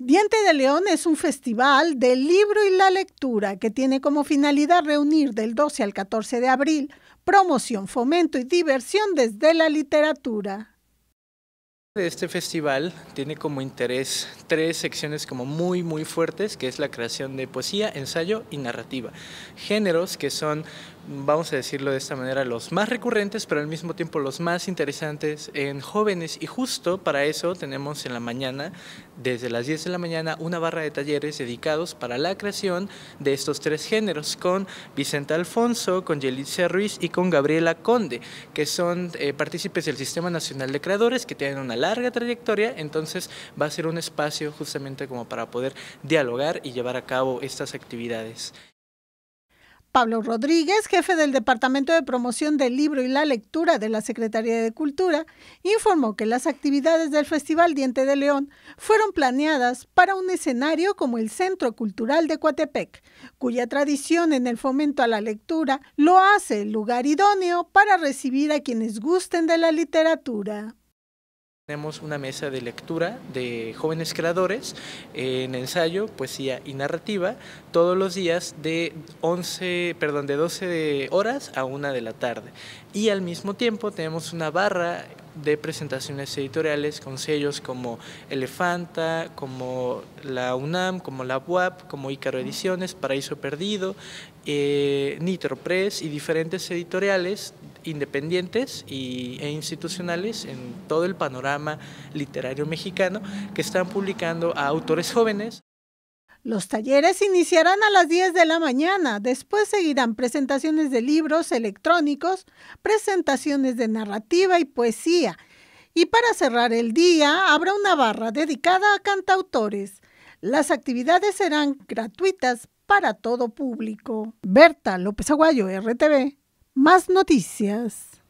Diente de León es un festival del libro y la lectura que tiene como finalidad reunir del 12 al 14 de abril promoción, fomento y diversión desde la literatura. Este festival tiene como interés tres secciones como muy muy fuertes, que es la creación de poesía, ensayo y narrativa. Géneros que son vamos a decirlo de esta manera, los más recurrentes, pero al mismo tiempo los más interesantes en jóvenes. Y justo para eso tenemos en la mañana, desde las 10 de la mañana, una barra de talleres dedicados para la creación de estos tres géneros, con Vicente Alfonso, con Yelitza Ruiz y con Gabriela Conde, que son eh, partícipes del Sistema Nacional de Creadores, que tienen una larga trayectoria, entonces va a ser un espacio justamente como para poder dialogar y llevar a cabo estas actividades. Pablo Rodríguez, jefe del Departamento de Promoción del Libro y la Lectura de la Secretaría de Cultura, informó que las actividades del Festival Diente de León fueron planeadas para un escenario como el Centro Cultural de Coatepec, cuya tradición en el fomento a la lectura lo hace el lugar idóneo para recibir a quienes gusten de la literatura. Tenemos una mesa de lectura de jóvenes creadores en ensayo, poesía y narrativa todos los días de 11, perdón, de 12 horas a 1 de la tarde. Y al mismo tiempo tenemos una barra de presentaciones editoriales con sellos como Elefanta, como la UNAM, como la UAP, como Icaro Ediciones, Paraíso Perdido, eh, Nitro Press y diferentes editoriales independientes e institucionales en todo el panorama literario mexicano que están publicando a autores jóvenes. Los talleres iniciarán a las 10 de la mañana, después seguirán presentaciones de libros electrónicos, presentaciones de narrativa y poesía, y para cerrar el día habrá una barra dedicada a cantautores. Las actividades serán gratuitas para todo público. Berta López Aguayo, RTV. Más noticias.